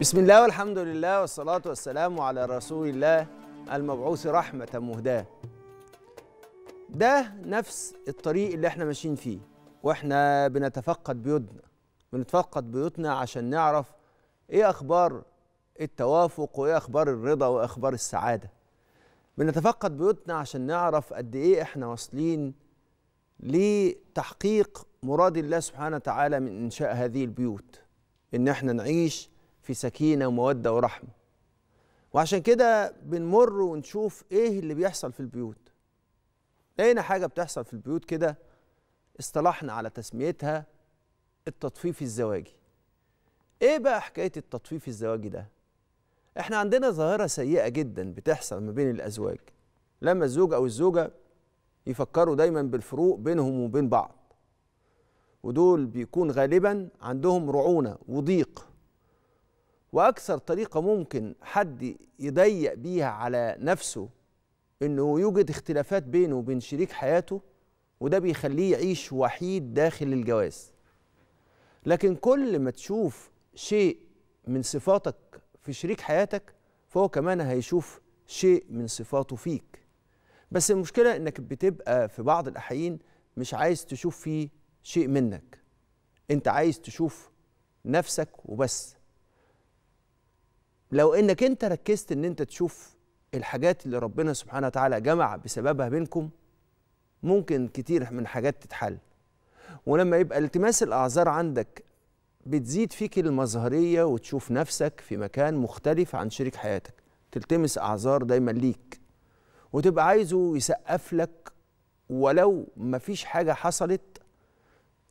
بسم الله والحمد لله والصلاة والسلام على رسول الله المبعوث رحمة مهداة ده نفس الطريق اللي احنا ماشيين فيه واحنا بنتفقد بيوتنا بنتفقد بيوتنا عشان نعرف ايه اخبار التوافق وايه اخبار الرضا واخبار السعادة بنتفقد بيوتنا عشان نعرف قد ايه احنا واصلين لتحقيق مراد الله سبحانه وتعالى من انشاء هذه البيوت ان احنا نعيش في سكينه وموده ورحمه وعشان كده بنمر ونشوف ايه اللي بيحصل في البيوت لقينا حاجه بتحصل في البيوت كده اصطلحنا على تسميتها التطفيف الزواجي ايه بقى حكايه التطفيف الزواجي ده احنا عندنا ظاهره سيئه جدا بتحصل ما بين الازواج لما الزوج او الزوجه يفكروا دايما بالفروق بينهم وبين بعض ودول بيكون غالبا عندهم رعونه وضيق واكثر طريقه ممكن حد يضيق بيها على نفسه انه يوجد اختلافات بينه وبين شريك حياته وده بيخليه يعيش وحيد داخل الجواز لكن كل ما تشوف شيء من صفاتك في شريك حياتك فهو كمان هيشوف شيء من صفاته فيك بس المشكله انك بتبقى في بعض الاحيان مش عايز تشوف فيه شيء منك انت عايز تشوف نفسك وبس لو انك انت ركزت ان انت تشوف الحاجات اللي ربنا سبحانه وتعالى جمع بسببها بينكم ممكن كتير من حاجات تتحل ولما يبقى التماس الاعذار عندك بتزيد فيك المظهريه وتشوف نفسك في مكان مختلف عن شريك حياتك تلتمس اعذار دايما ليك وتبقى عايزه يسقف لك ولو مفيش حاجه حصلت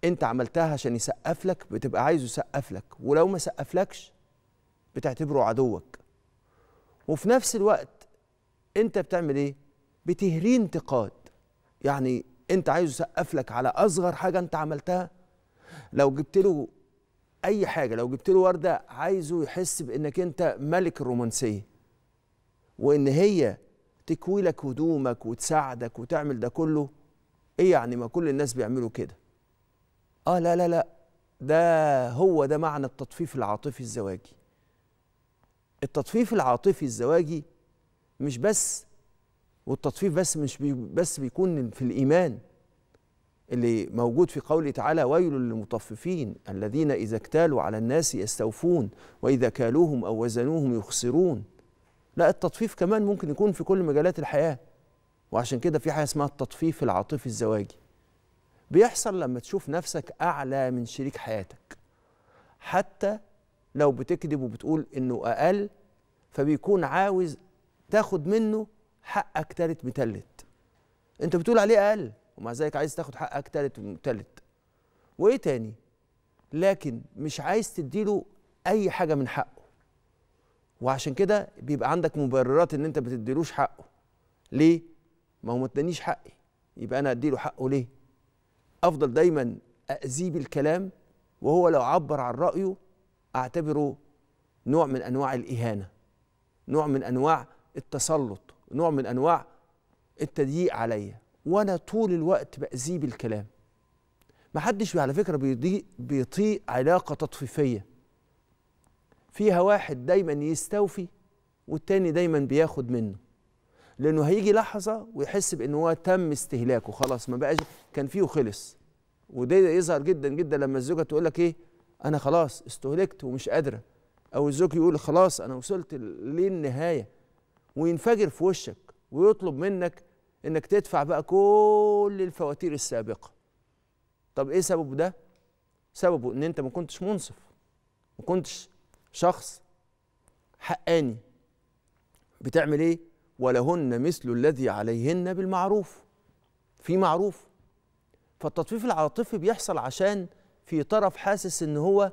انت عملتها عشان يسقف لك بتبقى عايزه يسقف لك ولو ما سقفلكش بتعتبره عدوك وفي نفس الوقت انت بتعمل ايه بتهري انتقاد يعني انت عايزه يسقف لك على اصغر حاجه انت عملتها لو جبت له اي حاجه لو جبت له ورده عايزه يحس بانك انت ملك الرومانسيه وان هي تكوي لك هدومك وتساعدك وتعمل ده كله ايه يعني ما كل الناس بيعملوا كده اه لا لا لا ده هو ده معنى التطفيف العاطفي الزواجي التطفيف العاطفي الزواجي مش بس والتطفيف بس مش بي بس بيكون في الإيمان اللي موجود في قوله تعالى ويل للمطففين الذين إذا اكتالوا على الناس يستوفون وإذا كالوهم أو وزنوهم يخسرون لا التطفيف كمان ممكن يكون في كل مجالات الحياة وعشان كده في حاجة اسمها التطفيف العاطفي الزواجي بيحصل لما تشوف نفسك أعلى من شريك حياتك حتى لو بتكذب وبتقول انه اقل فبيكون عاوز تاخد منه حقك تالت متلت انت بتقول عليه اقل ومع ذلك عايز تاخد حقك تالت متلت وايه تاني لكن مش عايز تديله اي حاجه من حقه وعشان كده بيبقى عندك مبررات ان انت بتديلوش حقه ليه ما هو ما ادانيش حقي يبقى انا اديله حقه ليه افضل دايما اذيه بالكلام وهو لو عبر عن رايه اعتبره نوع من انواع الاهانه نوع من انواع التسلط نوع من انواع التضييق عليا وانا طول الوقت باذيه بالكلام محدش على فكره بيضيق بيطيق علاقه تطفيفيه فيها واحد دايما يستوفي والتاني دايما بياخد منه لانه هيجي لحظه ويحس بان هو تم استهلاكه خلاص ما بقاش كان فيه وخلص وده يظهر جدا جدا لما الزوجه تقول لك ايه انا خلاص استهلكت ومش قادره او الزوج يقول خلاص انا وصلت للنهايه وينفجر في وشك ويطلب منك انك تدفع بقى كل الفواتير السابقه طب ايه سببه ده سببه ان انت ما كنتش منصف ما كنتش شخص حقاني بتعمل ايه ولهن مثل الذي عليهن بالمعروف في معروف فالتطفيف العاطفي بيحصل عشان في طرف حاسس ان هو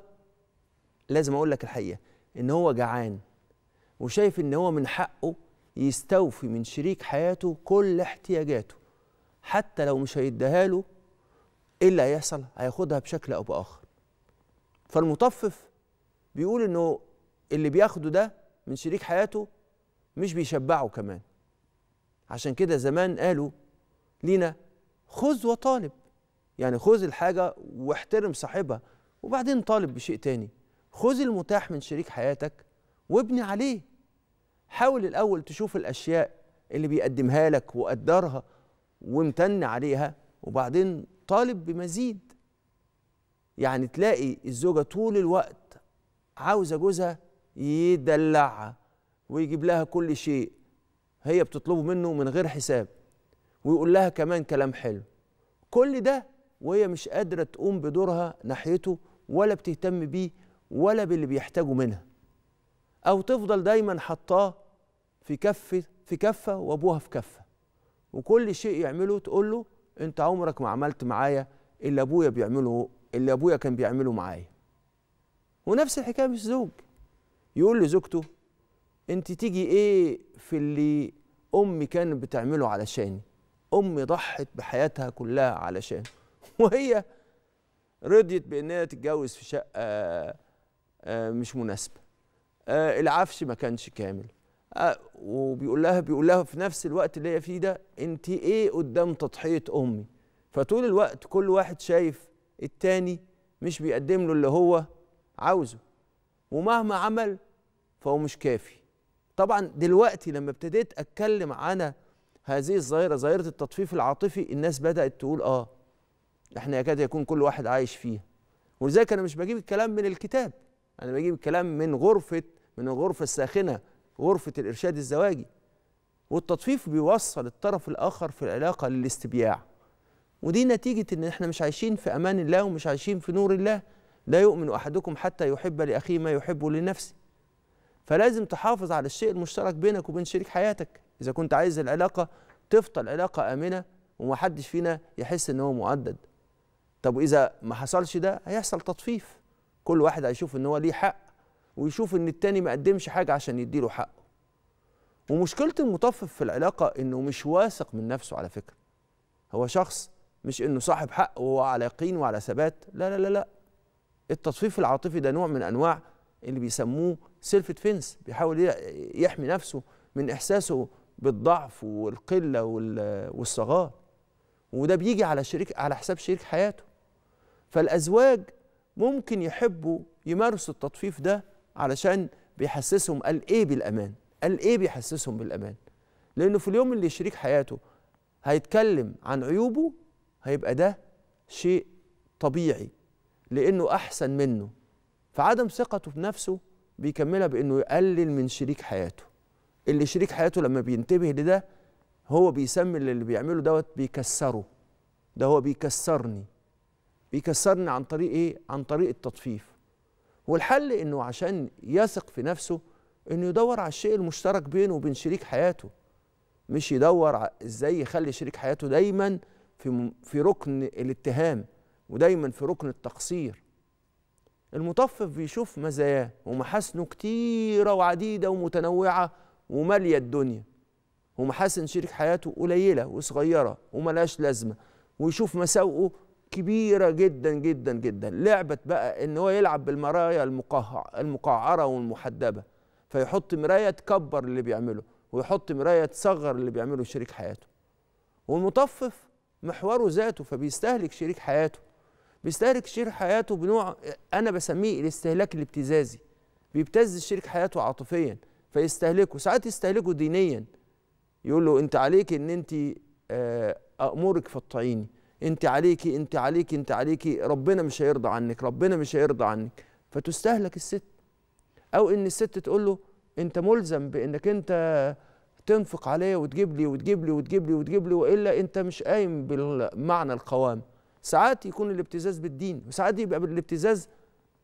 لازم اقول لك الحقيقه ان هو جعان وشايف ان هو من حقه يستوفي من شريك حياته كل احتياجاته حتى لو مش هيديها له ايه اللي هيحصل هياخدها بشكل او باخر فالمطفف بيقول انه اللي بياخده ده من شريك حياته مش بيشبعه كمان عشان كده زمان قالوا لينا خذ وطالب يعني خذ الحاجة واحترم صاحبها وبعدين طالب بشيء تاني خذ المتاح من شريك حياتك وابني عليه حاول الأول تشوف الأشياء اللي بيقدمها لك وقدرها وامتن عليها وبعدين طالب بمزيد يعني تلاقي الزوجة طول الوقت عاوزة جوزها يدلعها ويجيب لها كل شيء هي بتطلبه منه من غير حساب ويقول لها كمان كلام حلو كل ده وهي مش قادرة تقوم بدورها ناحيته ولا بتهتم بيه ولا باللي بيحتاجه منها أو تفضل دايما حطاه في كفة في كفة وأبوها في كفة وكل شيء يعمله تقول له أنت عمرك ما عملت معايا اللي أبويا بيعمله اللي أبويا كان بيعمله معايا ونفس الحكاية الزوج يقول لزوجته أنت تيجي إيه في اللي أمي كانت بتعمله علشاني أمي ضحت بحياتها كلها علشاني وهي رضيت بانها تتجوز في شقه آه، آه، مش مناسبه آه، العفش ما كانش كامل وبيقول لها بيقول لها في نفس الوقت اللي هي فيه ده انت ايه قدام تضحيه امي فطول الوقت كل واحد شايف التاني مش بيقدم له اللي هو عاوزه ومهما عمل فهو مش كافي طبعا دلوقتي لما ابتديت اتكلم عن هذه الظاهره ظاهره التطفيف العاطفي الناس بدات تقول اه احنا يكاد يكون كل واحد عايش فيها ولذلك انا مش بجيب الكلام من الكتاب انا بجيب الكلام من غرفه من الغرفه الساخنه غرفه الارشاد الزواجي والتطفيف بيوصل الطرف الاخر في العلاقه للاستبياع ودي نتيجه ان احنا مش عايشين في امان الله ومش عايشين في نور الله لا يؤمن احدكم حتى يحب لاخيه ما يحبه لنفسه فلازم تحافظ على الشيء المشترك بينك وبين شريك حياتك اذا كنت عايز العلاقه تفضل علاقه امنه ومحدش فينا يحس ان هو معدد طب واذا ما حصلش ده هيحصل تطفيف كل واحد هيشوف ان هو ليه حق ويشوف ان التاني ما قدمش حاجه عشان يديله حقه ومشكله المطفف في العلاقه انه مش واثق من نفسه على فكره هو شخص مش انه صاحب حق وهو على يقين وعلى ثبات لا لا لا لا التطفيف العاطفي ده نوع من انواع اللي بيسموه سيلف ديفنس بيحاول يحمي نفسه من احساسه بالضعف والقله والصغار وده بيجي على شريك على حساب شريك حياته فالأزواج ممكن يحبوا يمارسوا التطفيف ده علشان بيحسسهم قال إيه بالأمان قال إيه بيحسسهم بالأمان لأنه في اليوم اللي شريك حياته هيتكلم عن عيوبه هيبقى ده شيء طبيعي لأنه أحسن منه فعدم ثقته بنفسه بيكملها بأنه يقلل من شريك حياته اللي شريك حياته لما بينتبه لده هو بيسمي اللي بيعمله دوت بيكسره ده هو بيكسرني بيكسرني عن طريق ايه عن طريق التطفيف والحل انه عشان يثق في نفسه انه يدور على الشيء المشترك بينه وبين شريك حياته مش يدور ازاي يخلي شريك حياته دايما في في ركن الاتهام ودايما في ركن التقصير المطفف بيشوف مزاياه ومحاسنه كتيرة وعديدة ومتنوعة ومالية الدنيا ومحاسن شريك حياته قليلة وصغيرة وملهاش لازمة ويشوف مساوئه كبيره جدا جدا جدا لعبه بقى ان هو يلعب بالمرايا المقعره والمحدبه فيحط مرايه تكبر اللي بيعمله ويحط مرايه تصغر اللي بيعمله شريك حياته والمطفف محوره ذاته فبيستهلك شريك حياته بيستهلك شريك حياته بنوع انا بسميه الاستهلاك الابتزازي بيبتز شريك حياته عاطفيا فيستهلكه ساعات يستهلكه دينيا يقول له انت عليك ان انت آه، امورك في الطعيني انت عليكي انت عليكي انت عليكي ربنا مش هيرضى عنك ربنا مش هيرضى عنك فتستهلك الست او ان الست تقول له انت ملزم بانك انت تنفق عليا وتجيب لي وتجيب لي وتجيب لي وتجيب لي والا انت مش قايم بالمعنى القوام ساعات يكون الابتزاز بالدين وساعات يبقى الابتزاز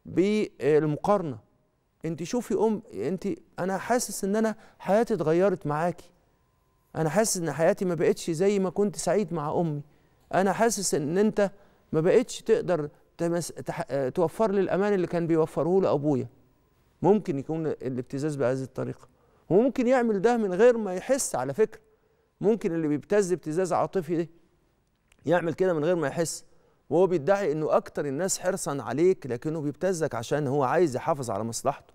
بالمقارنه انت شوفي ام انت انا حاسس ان انا حياتي اتغيرت معاكي انا حاسس ان حياتي ما بقتش زي ما كنت سعيد مع امي انا حاسس ان انت ما بقتش تقدر تمس... تح... توفر لي الامان اللي كان بيوفره لابويا ابويا ممكن يكون الابتزاز بهذه الطريقه وممكن يعمل ده من غير ما يحس على فكره ممكن اللي بيبتز ابتزاز عاطفي ده يعمل كده من غير ما يحس وهو بيدعي انه اكتر الناس حرصا عليك لكنه بيبتزك عشان هو عايز يحافظ على مصلحته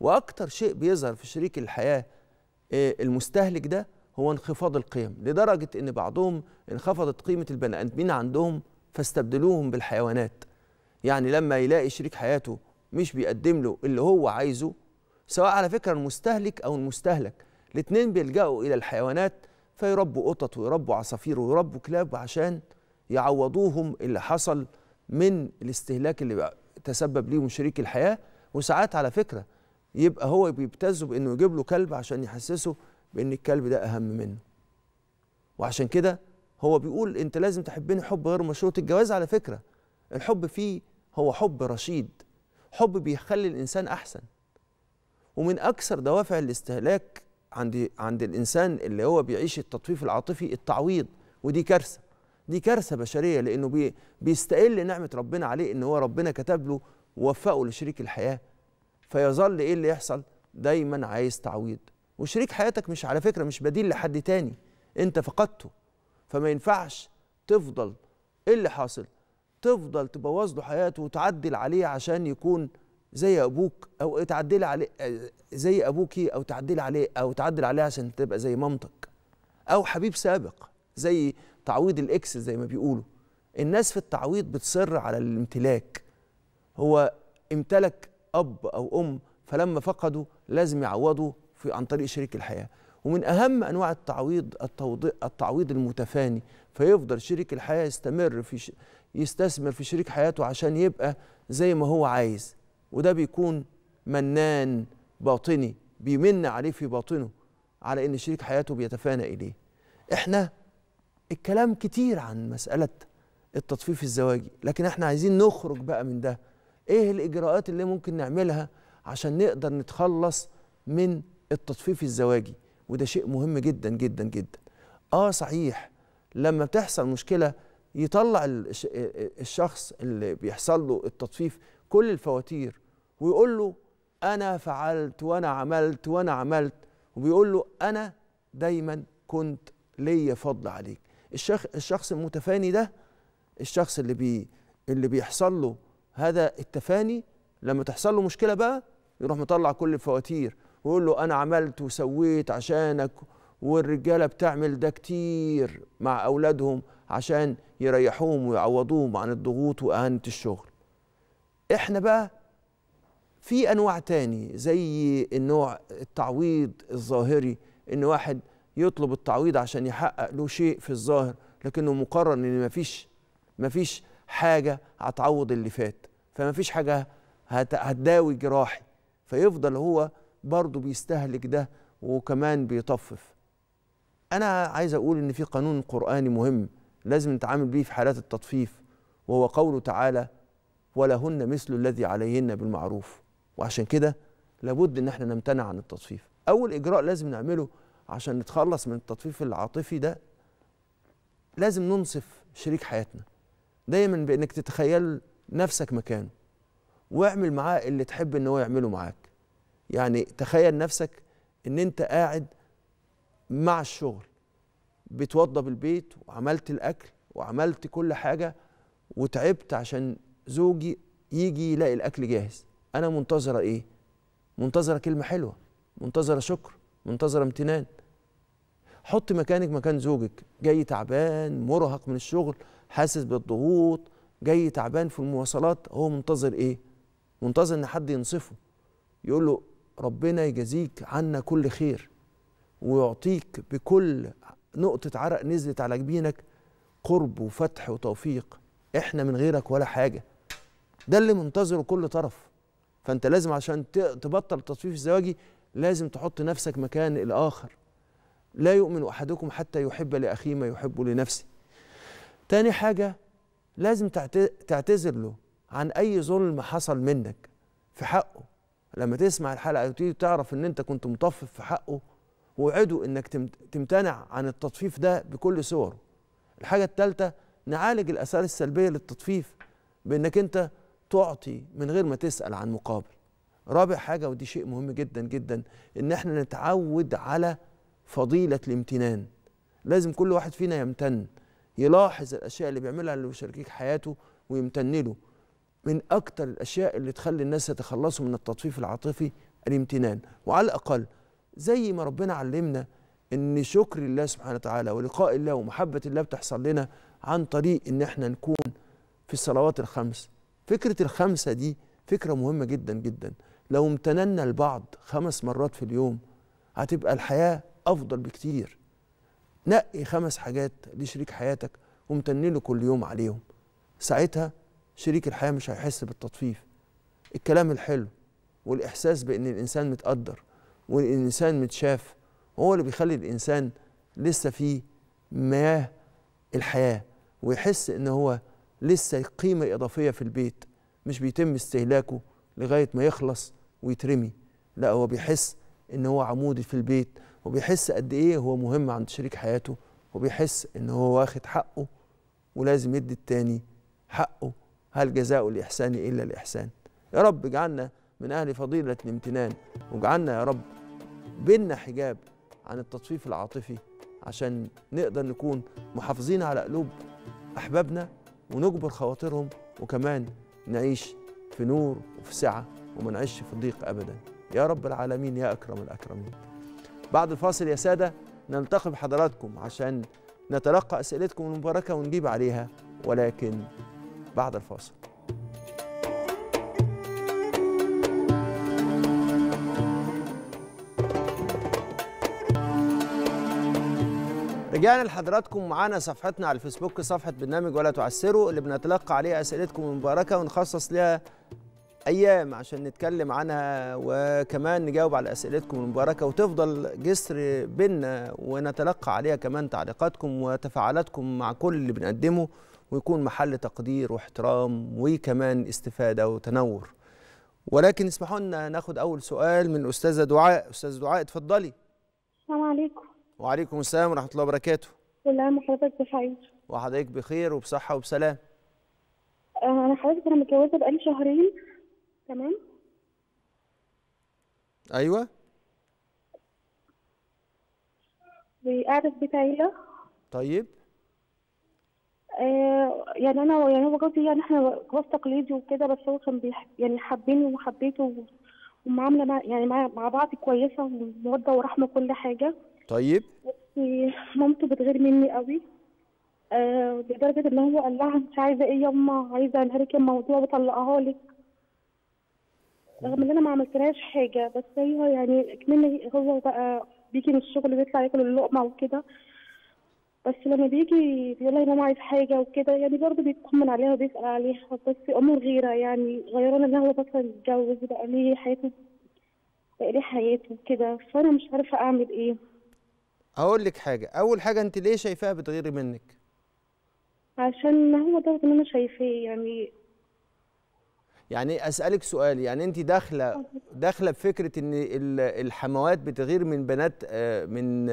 واكتر شيء بيظهر في شريك الحياه آه، المستهلك ده هو انخفاض القيم لدرجة أن بعضهم انخفضت قيمة البني آدمين عندهم فاستبدلوهم بالحيوانات يعني لما يلاقي شريك حياته مش بيقدم له اللي هو عايزه سواء على فكرة المستهلك أو المستهلك الاتنين بيلجأوا إلى الحيوانات فيربوا قطط ويربوا عصافير ويربوا كلاب عشان يعوضوهم اللي حصل من الاستهلاك اللي تسبب ليهم شريك الحياة وساعات على فكرة يبقى هو بيبتزه بأنه يجيب له كلب عشان يحسسه بان الكلب ده اهم منه وعشان كده هو بيقول انت لازم تحبني حب غير مشروط الجواز على فكره الحب فيه هو حب رشيد حب بيخلي الانسان احسن ومن اكثر دوافع الاستهلاك عند عند الانسان اللي هو بيعيش التطفيف العاطفي التعويض ودي كارثه دي كارثه بشريه لانه بي بيستقل نعمه ربنا عليه ان هو ربنا كتب له ووفقه لشريك الحياه فيظل ايه اللي يحصل دايما عايز تعويض وشريك حياتك مش على فكره مش بديل لحد تاني انت فقدته فما ينفعش تفضل ايه اللي حاصل تفضل تبوظ له حياته وتعدل عليه عشان يكون زي ابوك او تعدل عليه زي ابوكي او تعدل عليه او تعدل عليه عشان تبقى زي مامتك او حبيب سابق زي تعويض الاكس زي ما بيقولوا الناس في التعويض بتصر على الامتلاك هو امتلك اب او ام فلما فقدوا لازم يعوضوا في عن طريق شريك الحياه ومن اهم انواع التعويض التعويض المتفاني فيفضل شريك الحياه يستمر في ش... يستثمر في شريك حياته عشان يبقى زي ما هو عايز وده بيكون منان باطني بيمن عليه في باطنه على ان شريك حياته بيتفانى اليه احنا الكلام كتير عن مساله التطفيف الزواجي لكن احنا عايزين نخرج بقى من ده ايه الاجراءات اللي ممكن نعملها عشان نقدر نتخلص من التطفيف الزواجي وده شيء مهم جدا جدا جدا اه صحيح لما بتحصل مشكله يطلع آه، آه، الشخص اللي بيحصل له التطفيف كل الفواتير ويقول له انا فعلت وانا عملت وانا عملت وبيقول له انا دايما كنت ليا فضل عليك الشخ الشخص المتفاني ده الشخص اللي بي اللي بيحصل له هذا التفاني لما تحصل له مشكله بقى يروح مطلع كل الفواتير ويقول له انا عملت وسويت عشانك والرجاله بتعمل ده كتير مع اولادهم عشان يريحوهم ويعوضوهم عن الضغوط واهانه الشغل احنا بقى في انواع تاني زي النوع التعويض الظاهري ان واحد يطلب التعويض عشان يحقق له شيء في الظاهر لكنه مقرر ان مفيش مفيش حاجه هتعوض اللي فات فمفيش حاجه هتداوي جراحي فيفضل هو برضه بيستهلك ده وكمان بيطفف انا عايز اقول ان في قانون قراني مهم لازم نتعامل بيه في حالات التطفيف وهو قوله تعالى ولهن مثل الذي عليهن بالمعروف وعشان كده لابد ان احنا نمتنع عن التطفيف اول اجراء لازم نعمله عشان نتخلص من التطفيف العاطفي ده لازم ننصف شريك حياتنا دايما بانك تتخيل نفسك مكانه واعمل معاه اللي تحب ان هو يعمله معاك يعني تخيل نفسك ان انت قاعد مع الشغل بتوضب البيت وعملت الاكل وعملت كل حاجه وتعبت عشان زوجي يجي يلاقي الاكل جاهز انا منتظره ايه منتظره كلمه حلوه منتظره شكر منتظره امتنان حط مكانك مكان زوجك جاي تعبان مرهق من الشغل حاسس بالضغوط جاي تعبان في المواصلات هو منتظر ايه منتظر ان حد ينصفه يقول له ربنا يجازيك عنا كل خير ويعطيك بكل نقطة عرق نزلت على جبينك قرب وفتح وتوفيق احنا من غيرك ولا حاجة ده اللي منتظره كل طرف فانت لازم عشان تبطل التطفيف الزواجي لازم تحط نفسك مكان الآخر لا يؤمن أحدكم حتى يحب لأخيه ما يحب لنفسه تاني حاجة لازم تعتذر له عن أي ظلم حصل منك في حقه لما تسمع الحلقه وتيجي تعرف ان انت كنت مطفف في حقه ووعده انك تمتنع عن التطفيف ده بكل صوره الحاجه الثالثه نعالج الاثار السلبيه للتطفيف بانك انت تعطي من غير ما تسال عن مقابل رابع حاجه ودي شيء مهم جدا جدا ان احنا نتعود على فضيله الامتنان لازم كل واحد فينا يمتن يلاحظ الاشياء اللي بيعملها اللي شريك حياته ويمتن له من أكتر الأشياء اللي تخلي الناس يتخلصوا من التطفيف العاطفي الامتنان وعلى الأقل زي ما ربنا علمنا ان شكر الله سبحانه وتعالى ولقاء الله ومحبه الله بتحصل لنا عن طريق ان احنا نكون في الصلوات الخمس فكره الخمسه دي فكره مهمه جدا جدا لو امتننا لبعض خمس مرات في اليوم هتبقى الحياه افضل بكتير نقي خمس حاجات لشريك حياتك وامتن له كل يوم عليهم ساعتها شريك الحياه مش هيحس بالتطفيف الكلام الحلو والاحساس بان الانسان متقدر وان الانسان متشاف هو اللي بيخلي الانسان لسه فيه مياه الحياه ويحس ان هو لسه قيمه اضافيه في البيت مش بيتم استهلاكه لغايه ما يخلص ويترمي لا هو بيحس ان هو عمودي في البيت وبيحس قد ايه هو مهم عند شريك حياته وبيحس ان هو واخد حقه ولازم يدي التاني حقه هل جزاء الإحسان إلا الإحسان يا رب اجعلنا من أهل فضيلة الامتنان واجعلنا يا رب بيننا حجاب عن التطفيف العاطفي عشان نقدر نكون محافظين على قلوب أحبابنا ونجبر خواطرهم وكمان نعيش في نور وفي سعة وما نعيش في ضيق أبدا يا رب العالمين يا أكرم الأكرمين بعد الفاصل يا سادة نلتقي بحضراتكم عشان نتلقى أسئلتكم المباركة ونجيب عليها ولكن بعد الفاصل رجعنا لحضراتكم معانا صفحتنا على الفيسبوك صفحة برنامج ولا تعسروا اللي بنتلقى عليها أسئلتكم المباركة ونخصص لها أيام عشان نتكلم عنها وكمان نجاوب على أسئلتكم المباركة وتفضل جسر بينا ونتلقى عليها كمان تعليقاتكم وتفاعلاتكم مع كل اللي بنقدمه ويكون محل تقدير واحترام وكمان استفادة وتنور ولكن اسمحوا لنا ناخد أول سؤال من الأستاذة دعاء أستاذة دعاء اتفضلي السلام عليكم وعليكم السلام ورحمة الله وبركاته كل وحضرتك بخير وحضرتك بخير وبصحة وبسلام آه، أنا حضرتك أنا متجوزة بقالي شهرين تمام أيوه وقاعدة في بيت عيلة طيب آه، يعني انا يعني هو جوزي يعني احنا جواز تقليدي وكده بس هو كان يعني حبني وحبيته ومعامله يعني مع, بعض كويسه وموده ورحمه وكل حاجه طيب مامته بتغير مني قوي آه لدرجه ان هو قال لها مش عايزه ايه يما عايزه انهارك الموضوع وطلقها لك رغم ان انا ما عملتلهاش حاجه بس ايوه يعني كمان هو بقى بيجي من الشغل بيطلع ياكل اللقمه وكده بس لما بيجي بيقول لها ماما عايز حاجه وكده يعني برضه بيطمن عليها وبيسال عليها بس امور غيره يعني غيران ان هو بطل يتجوز بقى ليه حياته بقى ليه حياته كده فانا مش عارفه اعمل ايه اقول لك حاجه اول حاجه انت ليه شايفاها بتغيري منك عشان هو ده اللي انا شايفاه يعني يعني اسالك سؤال يعني انت داخله داخله بفكره ان الحموات بتغير من بنات آه، من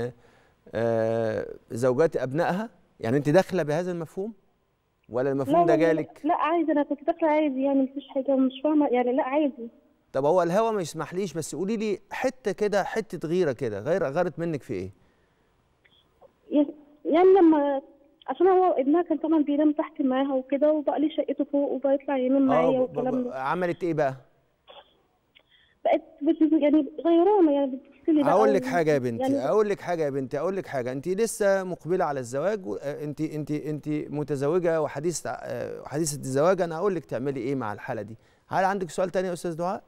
آه، زوجات ابنائها يعني انت داخله بهذا المفهوم ولا المفهوم ده جالك لا عادي انا كنت داخله عادي يعني مفيش حاجه مش فاهمه يعني لا عادي طب هو الهوا ما يسمحليش بس قولي لي حته كده حته غيره كده غير غيرت منك في ايه يعني لما عشان هو ابنها كان طبعا بينام تحت معاها وكده وبقى لي شقته فوق وبيطلع ينام آه، معايا والكلام ده عملت ايه بقى؟ بقت يعني غيرانه يعني يعني هقول لك حاجه يا بنتي يعني اقول لك حاجه يا بنتي اقول لك حاجه انت لسه مقبله على الزواج آه، انت انت انت متزوجه وحديثه آه، حديثه الزواج انا اقول لك تعملي ايه مع الحاله دي هل عندك سؤال تاني يا استاذ دعاء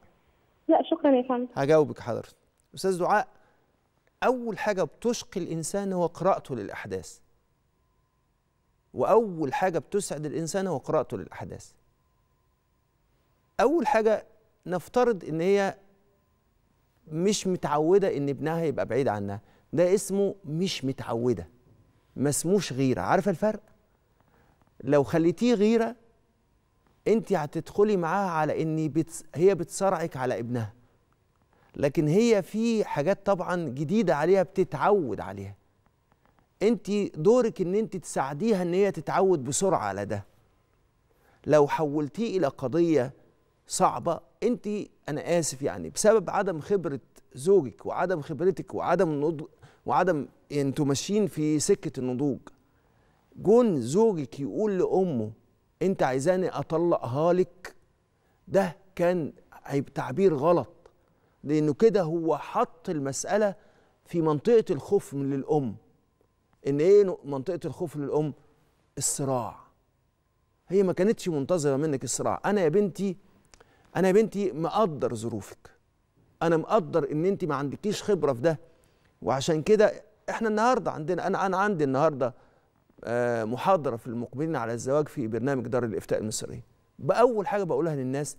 لا شكرا يا فندم هجاوبك حضرتك استاذ دعاء اول حاجه بتشقي الانسان هو قراءته للاحداث واول حاجه بتسعد الانسان هو قراءته للاحداث اول حاجه نفترض ان هي مش متعوده ان ابنها يبقى بعيد عنها ده اسمه مش متعوده ما اسموش غيره عارفه الفرق لو خليتيه غيره انت هتدخلي معاها على ان بتس... هي بتصارعك على ابنها لكن هي في حاجات طبعا جديده عليها بتتعود عليها انت دورك ان انت تساعديها ان هي تتعود بسرعه على ده لو حولتيه الى قضيه صعبه انت انا اسف يعني بسبب عدم خبره زوجك وعدم خبرتك وعدم النضج وعدم يعني انتوا ماشيين في سكه النضوج جون زوجك يقول لامه انت عايزاني اطلقها لك ده كان تعبير غلط لانه كده هو حط المساله في منطقه الخوف من للام ان ايه منطقه الخوف للام الصراع هي ما كانتش منتظره منك الصراع انا يا بنتي انا يا بنتي مقدر ظروفك انا مقدر ان انت ما عندكيش خبره في ده وعشان كده احنا النهارده عندنا انا انا عندي النهارده آه، محاضره في المقبلين على الزواج في برنامج دار الافتاء المصريه باول حاجه بقولها للناس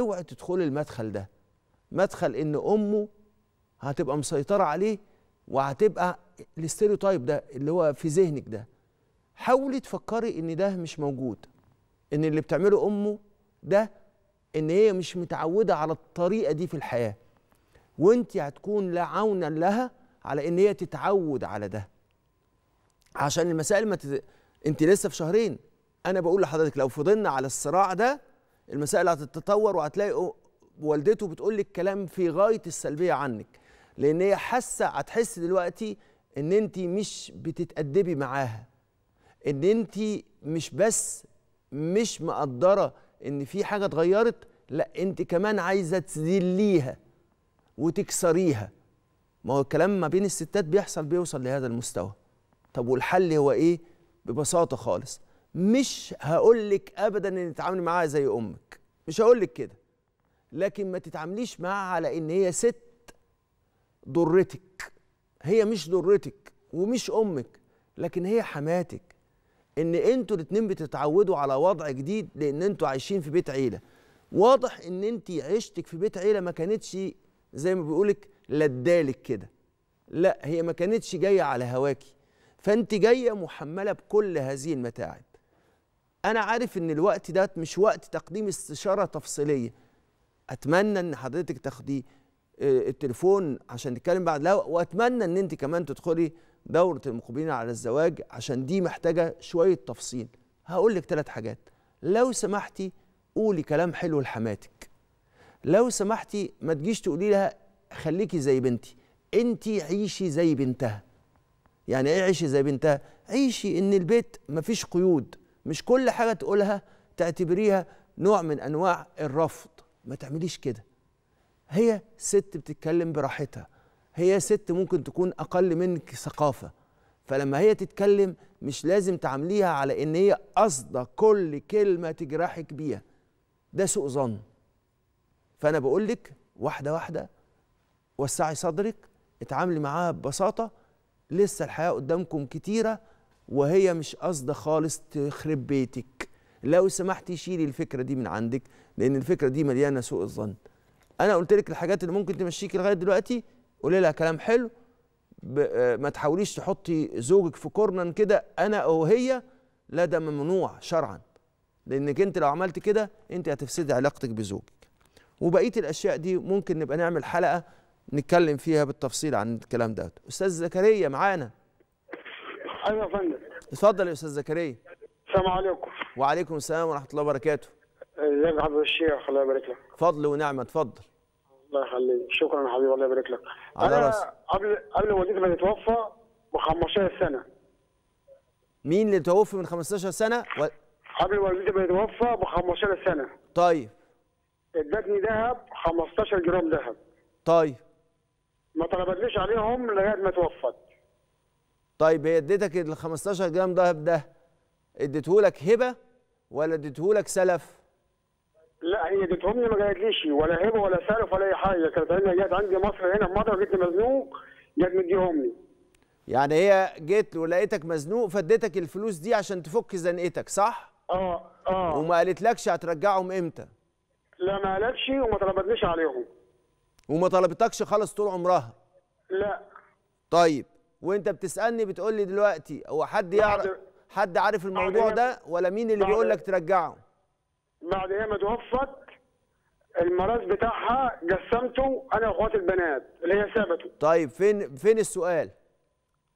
اوعي تدخلي المدخل ده مدخل ان امه هتبقى مسيطره عليه وهتبقى الاستيريوتايب ده اللي هو في ذهنك ده حاولي تفكري ان ده مش موجود ان اللي بتعمله امه ده ان هي مش متعوده على الطريقه دي في الحياه وانت هتكون لا عونا لها على ان هي تتعود على ده عشان المسائل ما تت... انت لسه في شهرين انا بقول لحضرتك لو فضلنا على الصراع ده المسائل هتتطور وهتلاقي والدته بتقول لك كلام في غايه السلبيه عنك لان هي حاسه هتحس دلوقتي ان انت مش بتتادبي معاها ان انت مش بس مش مقدره ان في حاجه اتغيرت لا انت كمان عايزه تذليها وتكسريها ما هو الكلام ما بين الستات بيحصل بيوصل لهذا المستوى طب والحل هو ايه ببساطه خالص مش هقول لك ابدا ان تتعاملي معاها زي امك مش هقول لك كده لكن ما تتعامليش معاها على ان هي ست ضرتك هي مش ضرتك ومش امك لكن هي حماتك ان انتوا الاتنين بتتعودوا على وضع جديد لان انتوا عايشين في بيت عيله واضح ان انت عيشتك في بيت عيله ما كانتش زي ما بيقولك لدالك كده لا هي ما كانتش جايه على هواكي فانت جايه محمله بكل هذه المتاعب انا عارف ان الوقت ده مش وقت تقديم استشاره تفصيليه اتمنى ان حضرتك تاخدي آه، التليفون عشان نتكلم بعد لا واتمنى ان انت كمان تدخلي دوره المقبلين على الزواج عشان دي محتاجه شويه تفصيل هقول لك ثلاث حاجات لو سمحتي قولي كلام حلو لحماتك لو سمحتي ما تجيش تقولي لها خليكي زي بنتي انت عيشي زي بنتها يعني ايه عيشي زي بنتها عيشي ان البيت مفيش قيود مش كل حاجه تقولها تعتبريها نوع من انواع الرفض ما تعمليش كده هي ست بتتكلم براحتها هي ست ممكن تكون اقل منك ثقافه فلما هي تتكلم مش لازم تعامليها على ان هي قصده كل كلمه تجرحك بيها ده سوء ظن فانا بقول لك واحده واحده وسعي صدرك اتعاملي معاها ببساطه لسه الحياه قدامكم كتيره وهي مش قصده خالص تخرب بيتك لو سمحتي شيلي الفكره دي من عندك لان الفكره دي مليانه سوء الظن انا قلت لك الحاجات اللي ممكن تمشيكي لغايه دلوقتي قولي لها كلام حلو آه، ما تحاوليش تحطي زوجك في كورنر كده انا او هي لا ده ممنوع شرعا لانك انت لو عملت كده انت هتفسدي علاقتك بزوجك وبقيه الاشياء دي ممكن نبقى نعمل حلقه نتكلم فيها بالتفصيل عن الكلام ده استاذ زكريا معانا ايوه يا فندم اتفضل يا استاذ زكريا السلام عليكم وعليكم السلام ورحمه الله وبركاته ازيك يا حضره الشيخ الله يبارك لك فضل ونعمه اتفضل الله يخليك شكرا حبيبي الله يبارك لك على انا قبل قبل والدتي ما تتوفى ب 15 سنه مين اللي توفي من 15 سنه و... قبل والدتي ما تتوفى ب 15 سنه طيب ادتني ذهب 15 جرام ذهب طيب ما طلبتليش عليهم لغايه ما توفت طيب هي اديتك ال 15 جرام ذهب ده اديتهولك هبه ولا اديتهولك سلف؟ ايدتهم لي ما جاتليش ولا هبه ولا سالف ولا اي حاجه كانت هنا جت عندي مصر هنا مره جيت مزنوق جت مديهم لي يعني هي جيت ولقيتك مزنوق فاديتك الفلوس دي عشان تفك زنقتك صح؟ اه اه وما قالتلكش هترجعهم امتى؟ لا ما قالتش وما طلبتنيش عليهم وما طلبتكش خالص طول عمرها؟ لا طيب وانت بتسالني بتقول لي دلوقتي هو حد يعرف حد عارف الموضوع ده ولا مين اللي بيقول لك ترجعه؟ بعد هي ما توفت المراس بتاعها قسمته انا واخواتي البنات اللي هي سابته طيب فين فين السؤال؟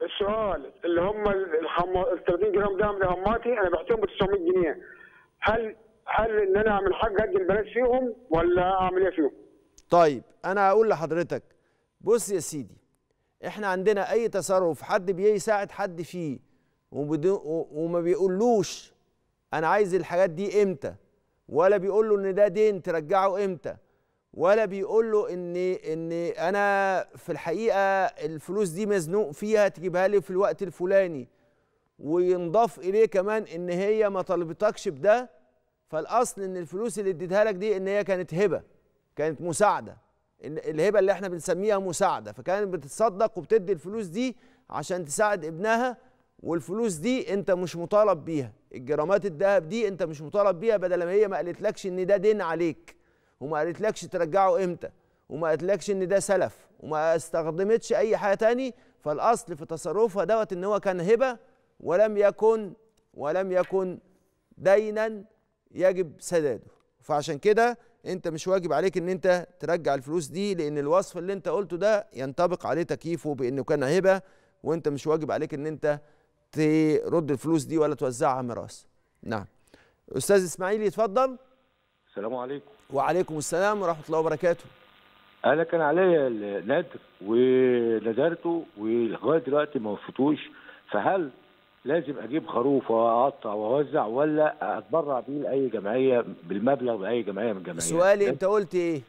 السؤال اللي هم ال 30 جرام ده من انا بعتهم ب 900 جنيه هل هل ان انا اعمل حاجه ادي البنات فيهم ولا اعمل ايه فيهم؟ طيب انا هقول لحضرتك بص يا سيدي احنا عندنا اي تصرف حد بيساعد حد فيه وما بيقولوش انا عايز الحاجات دي امتى ولا بيقول له ان ده دين ترجعه امتى ولا بيقول له ان ان انا في الحقيقه الفلوس دي مزنوق فيها تجيبها لي في الوقت الفلاني وينضاف اليه كمان ان هي ما طلبتكش بده فالاصل ان الفلوس اللي اديتها لك دي ان هي كانت هبه كانت مساعده الهبه اللي احنا بنسميها مساعده فكانت بتتصدق وبتدي الفلوس دي عشان تساعد ابنها والفلوس دي انت مش مطالب بيها الجرامات الذهب دي انت مش مطالب بيها بدل ما هي ما قالتلكش ان ده دين عليك وما قالتلكش ترجعه امتى وما قالتلكش ان ده سلف وما استخدمتش اي حاجه تاني فالاصل في تصرفها دوت ان هو كان هبه ولم يكن ولم يكن دينا يجب سداده فعشان كده انت مش واجب عليك ان انت ترجع الفلوس دي لان الوصف اللي انت قلته ده ينطبق عليه تكييفه بانه كان هبه وانت مش واجب عليك ان انت ترد الفلوس دي ولا توزعها ميراث نعم استاذ اسماعيل يتفضل السلام عليكم وعليكم السلام ورحمه الله وبركاته انا كان عليا نذر ونذرته ولغايه دلوقتي ما وفيتوش فهل لازم اجيب خروف واقطع واوزع ولا اتبرع بيه لاي جمعيه بالمبلغ لاي جمعيه من الجمعيات سؤالي انت قلت ايه؟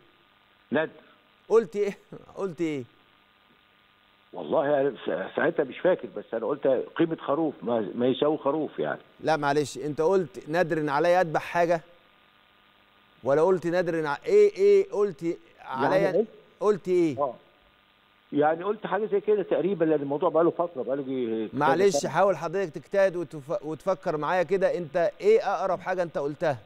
ندر قلت ايه؟ قلت ايه؟ والله يعني ساعتها مش فاكر بس انا قلت قيمه خروف ما, ما يساوي خروف يعني لا معلش انت قلت نادر عليا اذبح حاجه ولا قلت نادر ع... ايه ايه قلت عليا يعني إيه؟ قلت ايه اه يعني قلت حاجه زي كده تقريبا لان الموضوع بقى له فتره بقى له معلش حاول حضرتك تجتهد وتف... وتفكر معايا كده انت ايه اقرب حاجه انت قلتها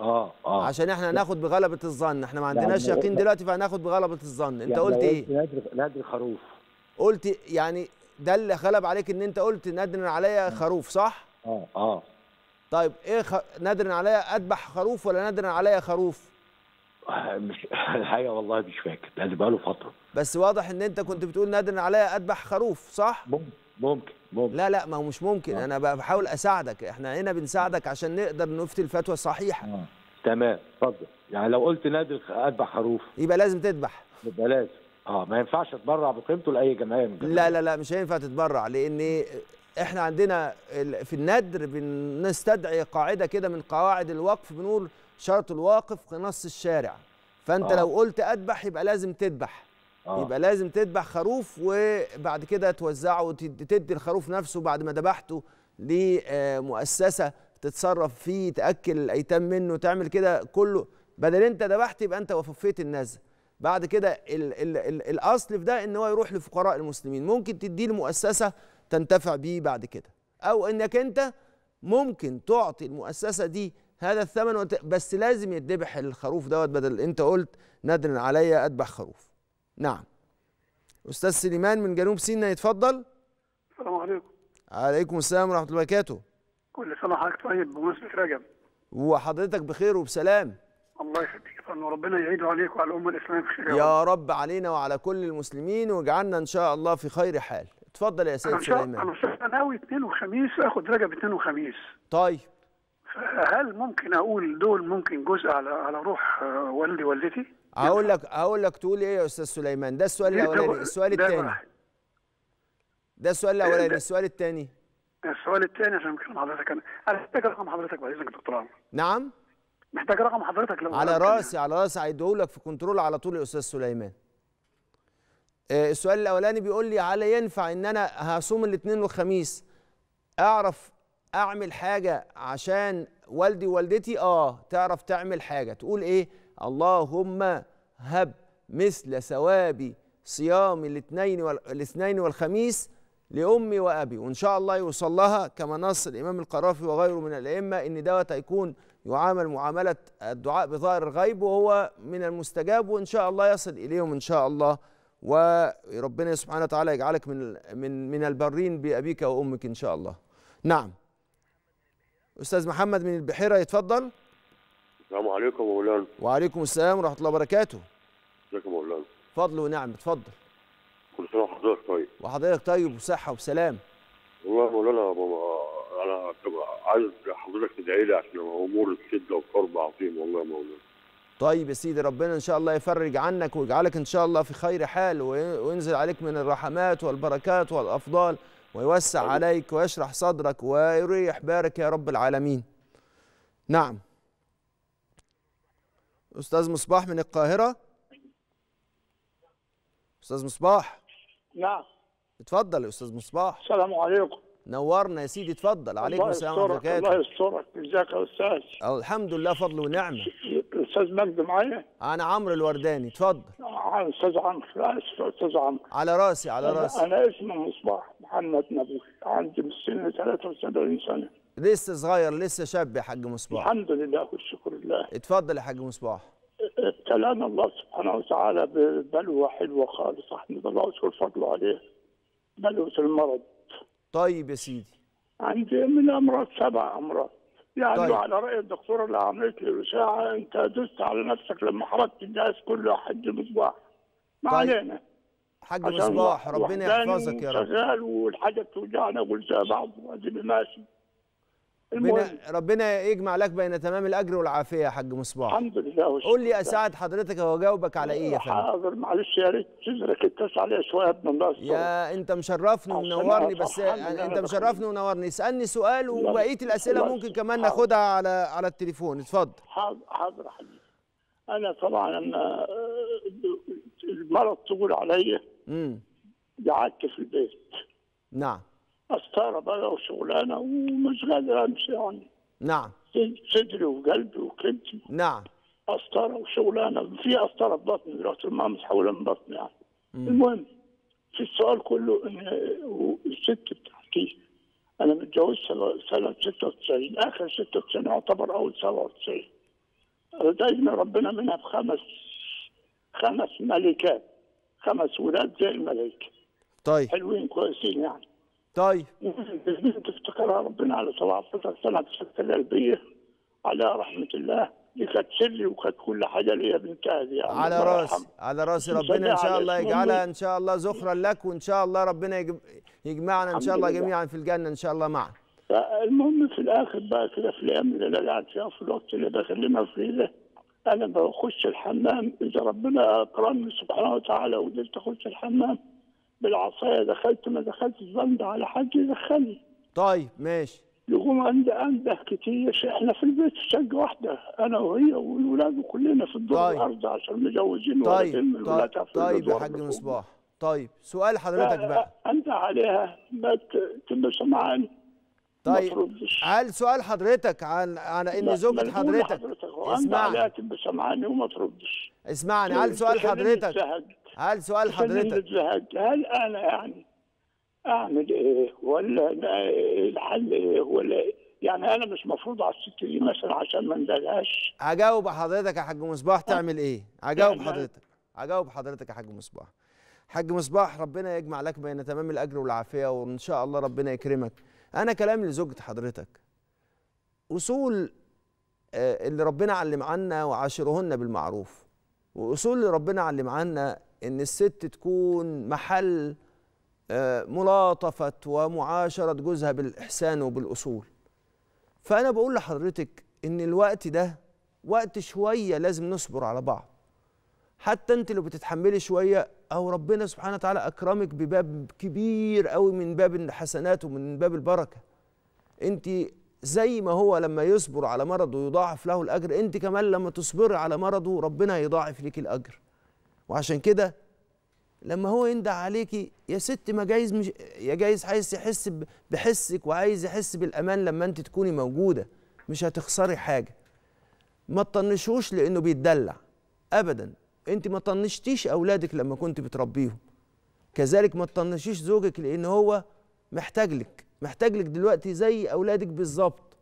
اه اه عشان احنا هناخد بغلبه الظن احنا ما عندناش يعني يقين دلوقتي فهناخد بغلبه الظن انت يعني قلت ايه نادر نادر خروف قلت يعني ده اللي غلب عليك ان انت قلت نادر عليا خروف صح؟ اه اه طيب ايه خ... نادر عليا اذبح خروف ولا نادر عليا خروف؟ مش الحقيقه والله مش فاكر لان بقاله فتره بس واضح ان انت كنت بتقول نادر عليا اذبح خروف صح؟ ممكن ممكن ممكن لا لا ما هو مش ممكن آه. انا بحاول اساعدك احنا هنا بنساعدك عشان نقدر نفتي الفتوى الصحيحه آه. تمام اتفضل يعني لو قلت نادر اذبح خروف يبقى لازم تذبح يبقى لازم اه ما ينفعش اتبرع بقيمته لاي جمعيه من لا لا لا مش هينفع تتبرع لان احنا عندنا في الندر بنستدعي قاعده كده من قواعد الوقف بنقول شرط الواقف كنص الشارع فانت آه. لو قلت اذبح يبقى لازم تذبح آه. يبقى لازم تذبح خروف وبعد كده توزعه وتدي الخروف نفسه بعد ما ذبحته لمؤسسه تتصرف فيه تاكل الايتام منه تعمل كده كله بدل انت ذبحت يبقى انت وففيت النذر بعد كده الـ الـ الـ الاصل في ده ان هو يروح لفقراء المسلمين ممكن تديه لمؤسسه تنتفع بيه بعد كده او انك انت ممكن تعطي المؤسسه دي هذا الثمن وت... بس لازم يذبح الخروف دوت بدل انت قلت ندر عليا اذبح خروف نعم استاذ سليمان من جنوب سينا يتفضل السلام عليكم عليكم السلام ورحمه الله وبركاته كل سنه وحضرتك طيب بمناسبه رجب وحضرتك بخير وبسلام الله يخليك شكرا وربنا يعيده عليك وعلى الامه الاسلاميه الشريعه يا رب علينا وعلى كل المسلمين واجعلنا ان شاء الله في خير حال اتفضل يا سيد سليمان انا شاء ناوي اثنين وخميس اخد رجب اثنين وخميس طيب هل ممكن اقول دول ممكن جزء على على روح آه، والدي والدتي هقول لك هقول لك تقول ايه يا استاذ سليمان ده السؤال إيه، الاولاني السؤال الثاني ده السؤال الاولاني إيه، السؤال الثاني السؤال الثاني عشان كلام حضرتك انا هحتاج رقم حضرتك بعد اذنك دكتور نعم محتاج رقم حضرتك لو على راسي على راسي لك في كنترول على طول يا استاذ سليمان آه، السؤال الاولاني بيقول لي على ينفع ان انا هصوم الاثنين والخميس اعرف اعمل حاجه عشان والدي ووالدتي اه تعرف تعمل حاجه تقول ايه اللهم هب مثل ثواب صيام الاثنين والاثنين والخميس لامي وابي وان شاء الله يوصل لها كما نص الامام القرافي وغيره من الائمه ان دوت هيكون يعامل معاملة الدعاء بظاهر الغيب وهو من المستجاب وإن شاء الله يصل إليهم إن شاء الله وربنا سبحانه وتعالى يجعلك من من من البرين بأبيك وأمك إن شاء الله. نعم. أستاذ محمد من البحيرة يتفضل. السلام عليكم مولانا. وعليكم السلام ورحمة الله وبركاته. ازيك يا مولانا. فضل ونعم اتفضل. كل سنة وحضرتك طيب. وحضرتك طيب وصحة وسلام. والله يا مولانا أنا عايز حضرتك تدعي لي عشان امور الشده والقرب عظيم والله يا مولانا طيب يا سيدي ربنا ان شاء الله يفرج عنك ويجعلك ان شاء الله في خير حال وينزل عليك من الرحمات والبركات والافضال ويوسع أمين. عليك ويشرح صدرك ويريح بارك يا رب العالمين نعم استاذ مصباح من القاهره استاذ مصباح نعم اتفضل يا استاذ مصباح السلام عليكم نورنا يا سيدي اتفضل عليكم السلام ورحمه الله الله يسترك ازيك يا استاذ اه الحمد لله فضل ونعمه استاذ مجدي معايا انا عمرو الورداني اتفضل آه، استاذ عمرو لا استاذ عمرو على راسي على راسي انا اسمي مصباح محمد نبوي عندي من السن 73 سنه لسه صغير لسه شاب يا حاج مصباح الحمد لله والشكر لله اتفضل يا حاج مصباح ابتلانا الله سبحانه وتعالى ببلوه حلوه خالص احمد الله واشكر فضله عليه بلوه المرض طيب يا سيدي عندي من امراض سبع امراض يعني طيب. على راي الدكتوره اللي عملت لي ساعه انت دست على نفسك لما حرقت الناس كله حد مصباح ما طيب. علينا حاج مصباح ربنا يحفظك يا رب شغال والحاجه بتوجعنا قلت بعض ماشي ربنا ربنا يجمع لك بين تمام الاجر والعافيه يا حاج مصباح الحمد لله قول لي اساعد حضرتك واجاوبك على ايه يا فندم حاضر معلش يا ريت تزرك التسعه عليا شويه ابن الناس يا انت مشرفني ومنورني بس انت مشرفني ومنورني اسالني سؤال وبقيه الاسئله ممكن كمان ناخدها على على التليفون اتفضل حاضر حاضر حبيبي انا طبعا لما آه، المرض طول عليا امم قعدت في البيت نعم مسطره بقى وشغلانه ومش قادر امشي يعني نعم صدري وقلبي وكبدي نعم قسطره وشغلانه في قسطره بطني دلوقتي ما مسحوله من بطني يعني م. المهم في السؤال كله ان الست بتحكي انا متجوز سنه 96 اخر 96 يعتبر اول 97 دايما ربنا منها بخمس خمس ملكات خمس ولاد زي الملائكه طيب حلوين كويسين يعني طيب تفتكرها ربنا على 17 سنه تفتكر القلبيه على رحمه الله اللي كانت سري وكانت كل حاجه اللي يعني على راسي على راسي ربنا ان شاء الله يجعلها ان شاء الله ذخرا لك وان شاء الله ربنا يجمعنا ان شاء الله جميعا في الجنه ان شاء الله معا المهم في الاخر بقى كده في الايام اللي انا قاعد فيها في الوقت اللي بكلمها فيه ده انا بخش الحمام اذا ربنا اكرمني سبحانه وتعالى وقدرت اخش الحمام بالعصايه دخلت ما دخلت الزند على حد يدخلني طيب ماشي يقوم عندي انده كتير احنا في البيت شقه واحده انا وهي والولاد كلنا في الدور طيب. الارض عشان مجوزين طيب طيب طيب يا حاج مصباح طيب سؤال حضرتك بقى انت عليها ما تبقى سمعان طيب هل سؤال حضرتك عن عن ان زوجة حضرتك, حضرتك اسمعني تبقى سمعاني وما تردش اسمعني هل سؤال حضرتك هل سؤال حضرتك هل انا يعني اعمل ايه ولا الحل ايه ولا إيه؟ يعني انا مش مفروض على الست دي مثلا عشان ما ندلهاش هجاوب حضرتك يا حاج مصباح آه. تعمل ايه هجاوب يعني حضرتك هجاوب حضرتك يا حاج مصباح حاج مصباح ربنا يجمع لك بين تمام الاجر والعافيه وان شاء الله ربنا يكرمك انا كلامي لزوجة حضرتك اصول آه، اللي ربنا علم عنا وعاشرهن بالمعروف واصول اللي ربنا علم عنا ان الست تكون محل آه، ملاطفه ومعاشره جوزها بالاحسان وبالاصول فانا بقول لحضرتك ان الوقت ده وقت شويه لازم نصبر على بعض حتى انت لو بتتحملي شويه او ربنا سبحانه وتعالى اكرمك بباب كبير أوي من باب الحسنات ومن باب البركه انت زي ما هو لما يصبر على مرضه يضاعف له الاجر انت كمان لما تصبري على مرضه ربنا يضاعف لك الاجر وعشان كده لما هو يندع عليكي يا ست ما جايز مش يا جايز عايز يحس بحسك وعايز يحس بالامان لما انت تكوني موجوده مش هتخسري حاجه ما تطنشوش لانه بيتدلع ابدا انت ما طنشتيش اولادك لما كنت بتربيهم كذلك ما تطنشيش زوجك لان هو محتاج لك محتاج لك دلوقتي زي اولادك بالظبط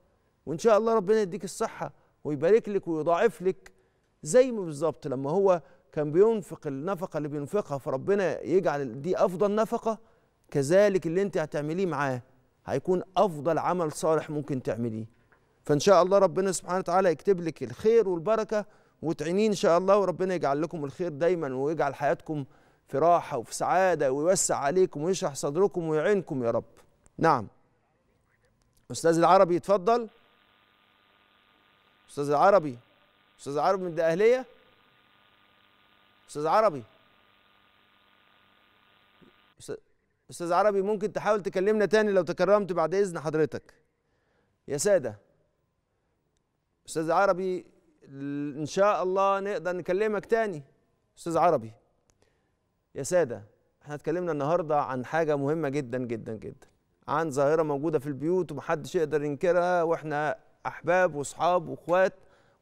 وان شاء الله ربنا يديك الصحه ويبارك لك ويضاعف لك زي ما بالظبط لما هو كان بينفق النفقه اللي بينفقها فربنا يجعل دي افضل نفقه كذلك اللي انت هتعمليه معاه هيكون افضل عمل صالح ممكن تعمليه فان شاء الله ربنا سبحانه وتعالى يكتب لك الخير والبركه وتعينيه ان شاء الله وربنا يجعل لكم الخير دايما ويجعل حياتكم في راحه وفي سعاده ويوسع عليكم ويشرح صدركم ويعينكم يا رب نعم استاذ العربي اتفضل استاذ العربي استاذ العربي من الاهليه استاذ عربي استاذ عربي ممكن تحاول تكلمنا تاني لو تكرمت بعد اذن حضرتك يا ساده استاذ عربي ان شاء الله نقدر نكلمك تاني استاذ عربي يا ساده احنا اتكلمنا النهارده عن حاجه مهمه جدا جدا جدا عن ظاهره موجوده في البيوت ومحدش يقدر ينكرها واحنا احباب واصحاب واخوات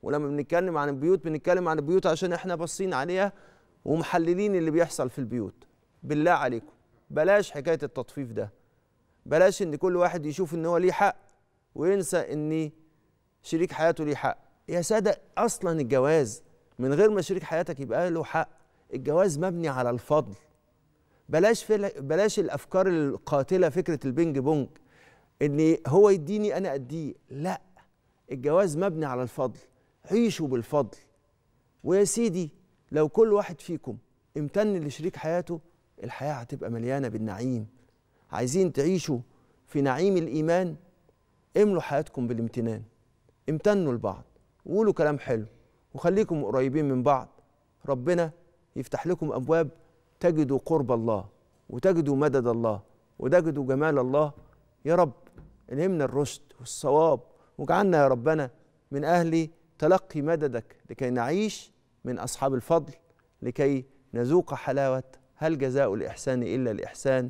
ولما بنتكلم عن البيوت بنتكلم عن البيوت عشان احنا باصين عليها ومحللين اللي بيحصل في البيوت بالله عليكم بلاش حكايه التطفيف ده بلاش ان كل واحد يشوف ان هو ليه حق وينسى ان شريك حياته ليه حق يا ساده اصلا الجواز من غير ما شريك حياتك يبقى له حق الجواز مبني على الفضل بلاش بلاش الافكار القاتله فكره البينج بونج ان هو يديني انا اديه لا الجواز مبني على الفضل عيشوا بالفضل ويا سيدي لو كل واحد فيكم امتن لشريك حياته الحياة هتبقى مليانة بالنعيم عايزين تعيشوا في نعيم الإيمان املوا حياتكم بالامتنان امتنوا لبعض وقولوا كلام حلو وخليكم قريبين من بعض ربنا يفتح لكم أبواب تجدوا قرب الله وتجدوا مدد الله وتجدوا جمال الله يا رب الهمنا الرشد والصواب واجعلنا يا ربنا من أهل تلقي مددك لكي نعيش من أصحاب الفضل لكي نذوق حلاوة هل جزاء الإحسان إلا الإحسان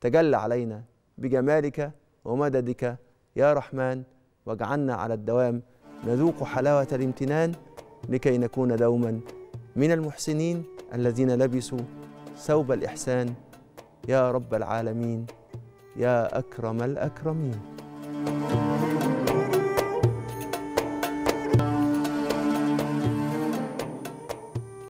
تجلى علينا بجمالك ومددك يا رحمن واجعلنا على الدوام نذوق حلاوة الامتنان لكي نكون دوما من المحسنين الذين لبسوا ثوب الإحسان يا رب العالمين يا أكرم الأكرمين